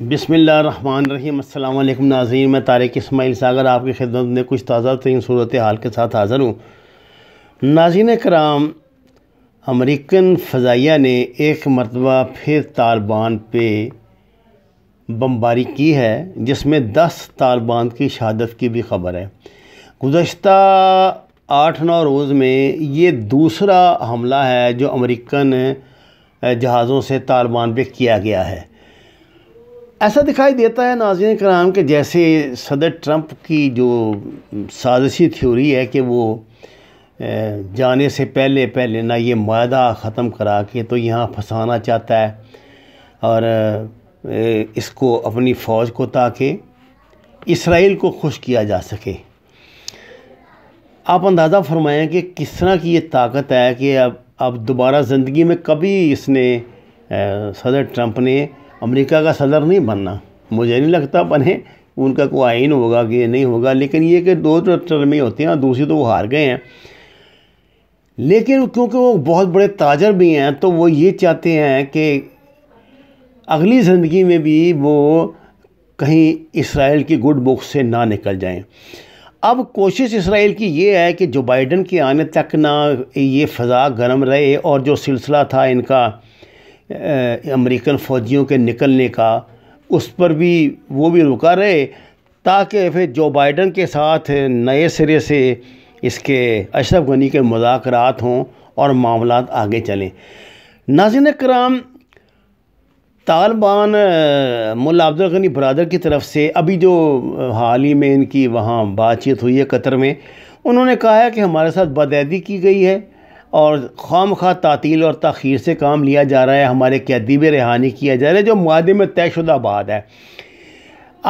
बिसमीम् अल्लाम नाजीन मैं तारक इसमाइल सागर आपकी खिदमत में कुछ ताज़ा तरीन सूरत हाल के साथ हाज़िर हूँ नाजीन कराम अमरीकन फ़जाइया ने एक मरतबा फिर तालिबान पर बमबारी की है जिसमें दस तालिबान की शहादत की भी खबर है गुज्त आठ नौ रोज़ में ये दूसरा हमला है जो अमरीकन जहाज़ों से तालिबान पर किया गया है ऐसा दिखाई देता है नाजिन कराम के जैसे सदर ट्रंप की जो साजिशी थ्योरी है कि वो जाने से पहले पहले ना ये मायदा ख़त्म करा के तो यहाँ फंसाना चाहता है और इसको अपनी फ़ौज को ताकि इसराइल को खुश किया जा सके आप अंदाज़ा फरमाएं कि किस तरह की ये ताकत है कि अब अब दोबारा ज़िंदगी में कभी इसने सदर ट्रंप ने अमेरिका का सदर नहीं बनना मुझे नहीं लगता बने उनका कोई आइन होगा कि ये नहीं होगा लेकिन ये कि दो तो टर्म ही होते हैं और दूसरी तो वो हार गए हैं लेकिन क्योंकि वो बहुत बड़े ताजर भी हैं तो वो ये चाहते हैं कि अगली ज़िंदगी में भी वो कहीं इसराइल की गुड बुक से ना निकल जाएं अब कोशिश इसराइल की ये है कि जो बाइडन के आने तक ना ये फ़ज़ा गर्म रहे और जो सिलसिला था इनका अमेरिकन फ़ौजियों के निकलने का उस पर भी वो भी रुका रहे ताकि फिर जो बाइडन के साथ नए सिरे से इसके अशरफ गनी के मुजाकरात हों और मामला आगे चलें नाजिन कराम तालिबान मुला अब्दुल गनी बरदर की तरफ से अभी जो हाल ही में इनकी वहाँ बातचीत हुई है कतर में उन्होंने कहा है कि हमारे साथ बदैदी की गई है और खाम खा तातील और तखीर से काम लिया जा रहा है हमारे कैदीब रिहानी किया जा रहा है जो माहे में तयशुदा बाद है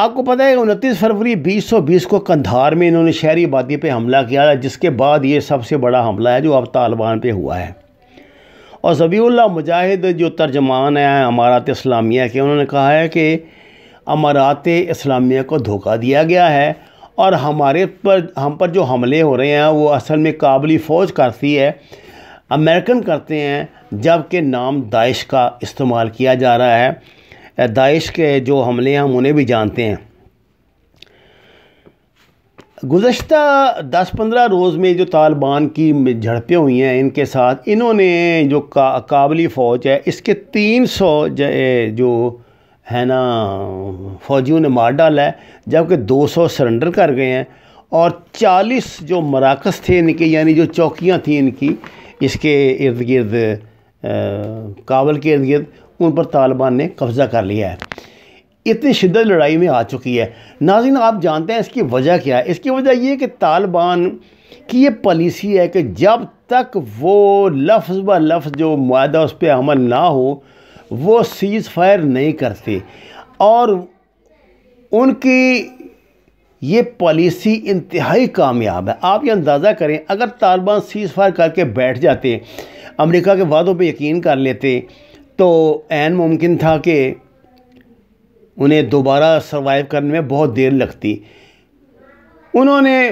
आपको पता है उनतीस फरवरी 2020 को कंधार में इन्होंने शहरी आबादी पर हमला किया जिसके बाद ये सबसे बड़ा हमला है जो अब तालिबान पे हुआ है और जबीउल्ला मुजाहिद जो तर्जमान है अमारात इस्लामिया के उन्होंने कहा है कि अमारात इस्लामिया को धोखा दिया गया है और हमारे पर हम पर जो हमले हो रहे हैं वो असल में काबली फ़ौज करती है अमेरिकन करते हैं जबकि नाम दाइश का इस्तेमाल किया जा रहा है दाइश के जो हमले हैं हम उन्हें भी जानते हैं गुज्त दस पंद्रह रोज़ में जो तालिबान की झड़पें हुई हैं इनके साथ इन्होंने जो का काबली फ़ौज है इसके तीन सौ जो है ना फौजियों ने मार डाला है जबकि दो सौ सरेंडर कर गए हैं और चालीस जो मराकज़ थे इनके यानी जो चौकियाँ थी इनकी इसके इर्द गिर्द काबल के इर्द गिर्द उन पर तालिबान ने कब्ज़ा कर लिया है इतनी शिदत लड़ाई में आ चुकी है नाजिन आप जानते हैं इसकी वजह क्या है इसकी वजह ये कि तालिबान की ये पॉलिसी है कि जब तक वो लफ्ज़ ब लफ्ज़ जो माह उस पर अमल ना हो वो सीज़ फायर नहीं करते और उनकी ये पॉलिसी इंतहाई कामयाब है आप ये अंदाज़ा करें अगर तालिबान सीज़ फायर करके बैठ जाते अमेरिका के वादों पे यकीन कर लेते तो एन मुमकिन था कि उन्हें दोबारा सर्वाइव करने में बहुत देर लगती उन्होंने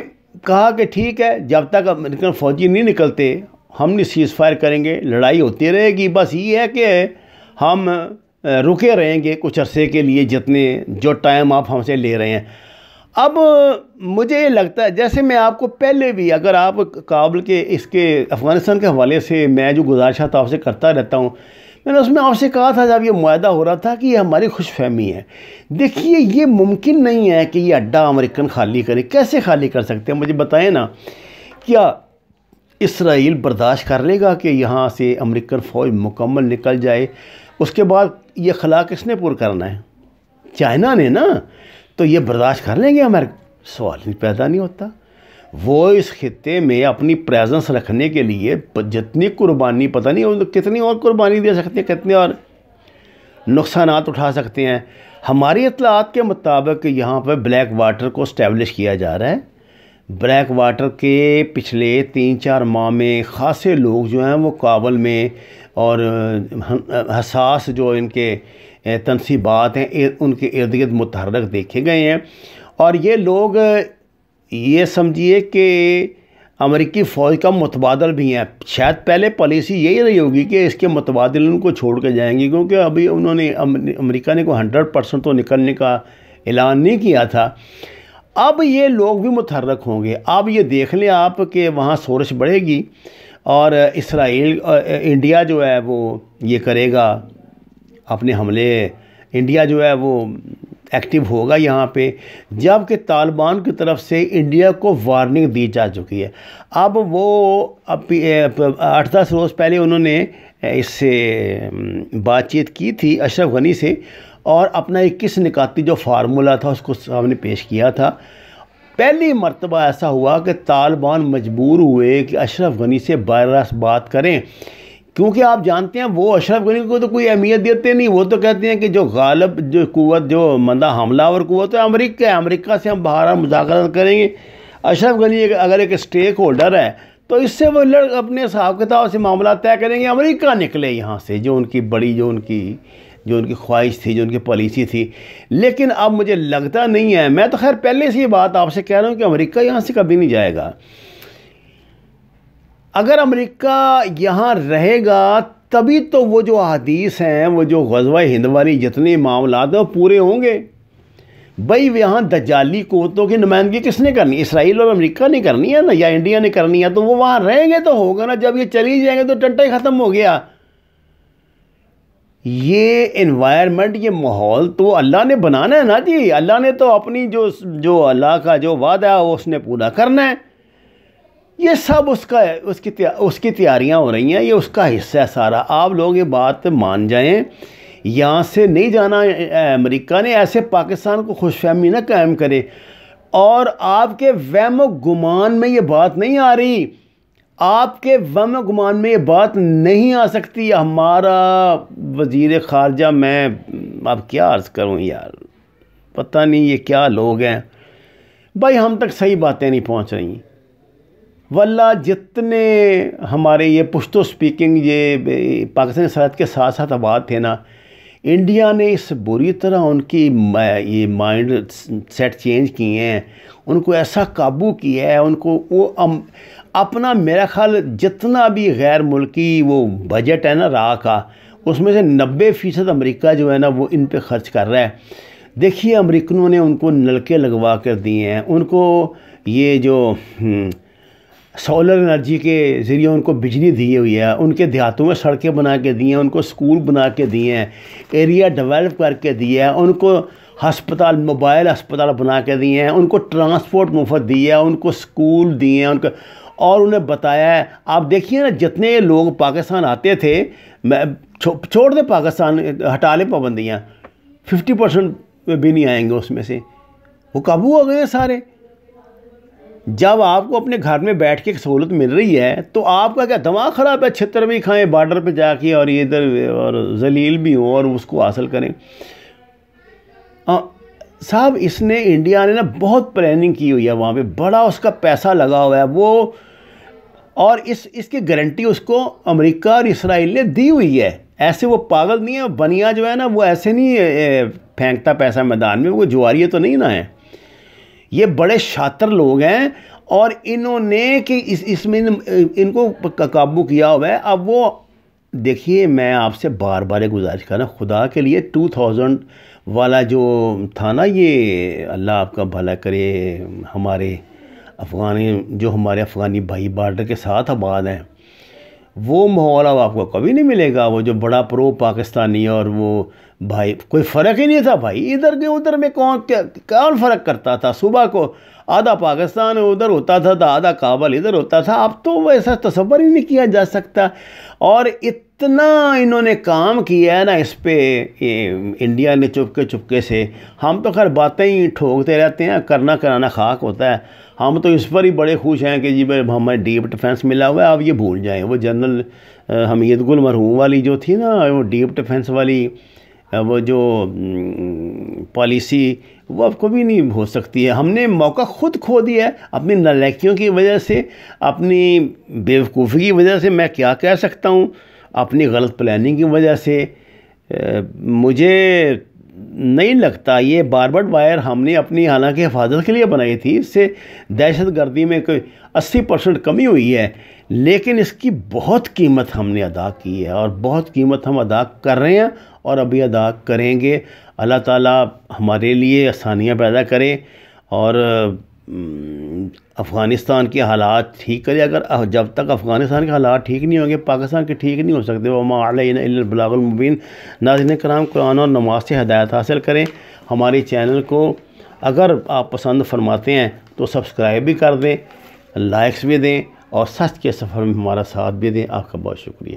कहा कि ठीक है जब तक अमेरिकन फ़ौजी नहीं निकलते हम नहीं सीज़ फायर करेंगे लड़ाई होती रहेगी बस ये है कि हम रुके रहेंगे कुछ अरसे के लिए जितने जो टाइम आप हमसे ले रहे हैं अब मुझे ये लगता है जैसे मैं आपको पहले भी अगर आप काबुल के इसके अफ़गानिस्तान के हवाले से मैं जो था तो आपसे करता रहता हूँ मैंने उसमें आपसे कहा था जब ये माह हो रहा था कि ये हमारी खुश फहमी है देखिए ये मुमकिन नहीं है कि ये अड्डा अमेरिकन खाली करे कैसे खाली कर सकते हैं मुझे बताएं ना क्या इसराइल बर्दाश्त कर लेगा कि यहाँ से अमेरिकन फ़ौज मुकम्मल निकल जाए उसके बाद ये खला किसने पुर करना है चाइना ने ना तो ये बर्दाश्त कर लेंगे हमारे सवाल ही पैदा नहीं होता वो इस खत्े में अपनी प्रेजेंस रखने के लिए जितनी कुर्बानी पता नहीं कितनी और कुर्बानी दे सकते हैं कितने और नुकसान उठा सकते हैं हमारी इतलात के मुताबिक यहाँ पर ब्लैक वाटर को स्टैब्लिश किया जा रहा है ब्लैक वाटर के पिछले तीन चार माह में खासे लोग जो हैं वो काबल में और हसास जो इनके तनसीबात हैं उनके इर्द गिर्द मुतहरक देखे गए हैं और ये लोग ये समझिए कि अमरीकी फ़ौज का मुतबादल भी हैं शायद पहले पॉलिसी यही रही होगी कि इसके मुतबादल उनको छोड़ कर जाएंगे क्योंकि अभी उन्होंने अमेरिका ने को हंड्रेड परसेंट तो निकलने का ऐलान नहीं किया था अब ये लोग भी मुतहरक होंगे अब ये देख लें आप कि वहाँ सोरश बढ़ेगी और इसराइल इंडिया जो है वो ये करेगा अपने हमले इंडिया जो है वो एक्टिव होगा यहाँ पे जबकि तालिबान की तरफ से इंडिया को वार्निंग दी जा चुकी है अब वो अब आठ दस रोज़ पहले उन्होंने इससे बातचीत की थी अशरफ गनी से और अपना इक्कीस निकाती जो फार्मूला था उसको सामने पेश किया था पहली मरतबा ऐसा हुआ कि तालिबान मजबूर हुए कि अशरफ गनी से बर बात करें क्योंकि आप जानते हैं वो अशरफ गनी को तो कोई अहमियत देते नहीं वो तो कहते हैं कि जो गालब जो कुत जो मंदा हमलावर कुत है अमरीका है अमरीका से हम बाहर मुजाकर करेंगे अशरफ गनी एक अगर एक स्टेक होल्डर है तो इससे वो लड़ अपने हिसाब किताब से मामला तय करेंगे अमरीका निकले यहाँ से जो उनकी बड़ी जो उनकी जो उनकी ख्वाहिश थी जो उनकी पॉलिसी थी लेकिन अब मुझे लगता नहीं है मैं तो खैर पहले से ये बात आपसे कह रहा हूँ कि अमेरिका यहाँ से कभी नहीं जाएगा अगर अमेरिका यहाँ रहेगा तभी तो वो जो अदीस हैं वो जो गजवा हिंद वाली जितने मामला हैं वो पूरे होंगे भाई यहाँ दजाली कोतों की नुमाइंदगी किसने करनी इसराइल और अमेरिका ने करनी है ना या इंडिया ने करनी है तो वो वहाँ रहेंगे तो होगा ना जब ये चली जाएंगे तो टंटा ही ख़त्म हो गया ये इन्वायरमेंट ये माहौल तो अल्लाह ने बनाना है ना जी अल्लाह ने तो अपनी जो जो अल्लाह का जो वादा है वो उसने पूरा करना है ये सब उसका उसकी त्या, उसकी तैयारियां हो रही हैं ये उसका हिस्सा है सारा आप लोग ये बात मान जाएं यहाँ से नहीं जाना अमेरिका ने ऐसे पाकिस्तान को खुश फहमी ना कायम करे और आपके वहम गुमान में ये बात नहीं आ रही आपके वम गुमान में ये बात नहीं आ सकती हमारा वज़ी ख़ारजा मैं अब क्या अर्ज़ करूँ यार पता नहीं ये क्या लोग हैं भाई हम तक सही बातें नहीं पहुँच रही वल्ला जितने हमारे ये पुश्तो स्पीकिंग ये पाकिस्तानी सरहद के साथ साथ आबाद थे ना इंडिया ने इस बुरी तरह उनकी ये माइंड सेट चेंज किए हैं उनको ऐसा काबू किया है उनको वो अपना मेरा ख्याल जितना भी गैर मुल्की वो बजट है ना राह का उसमें से नब्बे फ़ीसद अमरीका जो है ना वो इन पे ख़र्च कर रहा है देखिए अमरीकनों ने उनको नलके लगवा कर दिए हैं उनको ये जो हम्म, सोलर एनर्जी के ज़रिए उनको बिजली दी हुई है उनके देहातों में सड़कें बना के दी हैं उनको स्कूल बना के दिए हैं एरिया डेवलप करके दिए हैं उनको हस्पताल मोबाइल अस्पताल बना के दिए हैं उनको ट्रांसपोर्ट मुफ्त दी है उनको स्कूल दिए हैं उनको और उन्हें बताया है आप देखिए ना जितने लोग पाकिस्तान आते थे मैं छो, छोड़ दे पाकिस्तान हटा ले पाबंदियाँ फिफ्टी परसेंट भी नहीं आएंगे उसमें से वो काबू हो गए हैं सारे जब आपको अपने घर में बैठ के सहूलत मिल रही है तो आपका क्या दिमाग ख़राब है छित्र भी खाएं बॉर्डर पे जाके और इधर और जलील भी हों और उसको हासिल करें आ, साहब इसने इंडिया ने ना बहुत प्लानिंग की हुई है वहाँ पे बड़ा उसका पैसा लगा हुआ है वो और इस इसकी गारंटी उसको अमेरिका और इसराइल ने दी हुई है ऐसे वो पागल नहीं है बनिया जो है ना वो ऐसे नहीं फेंकता पैसा मैदान में वो जुआरिये तो नहीं ना है ये बड़े छात्र लोग हैं और इन्होंने कि इस इसमें इनको काबू किया हुआ है अब वो देखिए मैं आपसे बार बार गुजारिश कर रहा हूँ खुदा के लिए टू थाउजेंड वाला जो था ना ये अल्लाह आपका भला करे हमारे अफ़गानी जो हमारे अफ़गानी भाई बार्डर के साथ आबाद हैं वो माहौल अब आपको कभी नहीं मिलेगा वो जो बड़ा प्रो पाकिस्तानी और वो भाई कोई फ़र्क ही नहीं था भाई इधर के उधर में कौन क्या कौन फ़र्क करता था सुबह को आधा पाकिस्तान उधर होता था तो आधा काबल इधर होता था अब तो वैसा तस्वर ही नहीं किया जा सकता और इतना इन्होंने काम किया है ना इस पर इंडिया ने चुपके चुपके से हम तो खैर बातें ही ठोकते रहते हैं करना कराना खाक होता है हम तो इस पर ही बड़े खुश हैं कि जी भाई हमें डीप डिफेंस मिला हुआ है अब ये भूल जाएँ वो जनरल हमीद गुल मरहूम वाली जो थी ना वो डीप डिफेंस वाली वो जो पॉलिसी वो अब कभी नहीं हो सकती है हमने मौका खुद खो दिया है अपनी नलैकियों की वजह से अपनी बेवकूफ़ी की वजह से मैं क्या कह सकता हूँ अपनी गलत प्लानिंग की वजह से मुझे नहीं लगता ये बारबट वायर हमने अपनी हालांकि हिफाजत के लिए बनाई थी इससे दहशत गर्दी में कोई अस्सी परसेंट कमी हुई है लेकिन इसकी बहुत कीमत हमने अदा की है और बहुत कीमत हम अदा कर रहे हैं और अभी अदा करेंगे अल्लाह ताला हमारे लिए आसानियाँ पैदा करे और अफ़गानिस्तान के हालात ठीक करे अगर जब तक अफ़गानिस्तान के हालात ठीक नहीं होंगे पाकिस्तान के ठीक नहीं हो सकते वमाबलामुबीन नाजिन कराम कुरान और नमाज से हदायत हासिल करें हमारे चैनल को अगर आप पसंद फरमाते हैं तो सब्सक्राइब भी कर दें लाइक्स भी दें और सच के सफ़र में हमारा साथ भी दें आपका बहुत शुक्रिया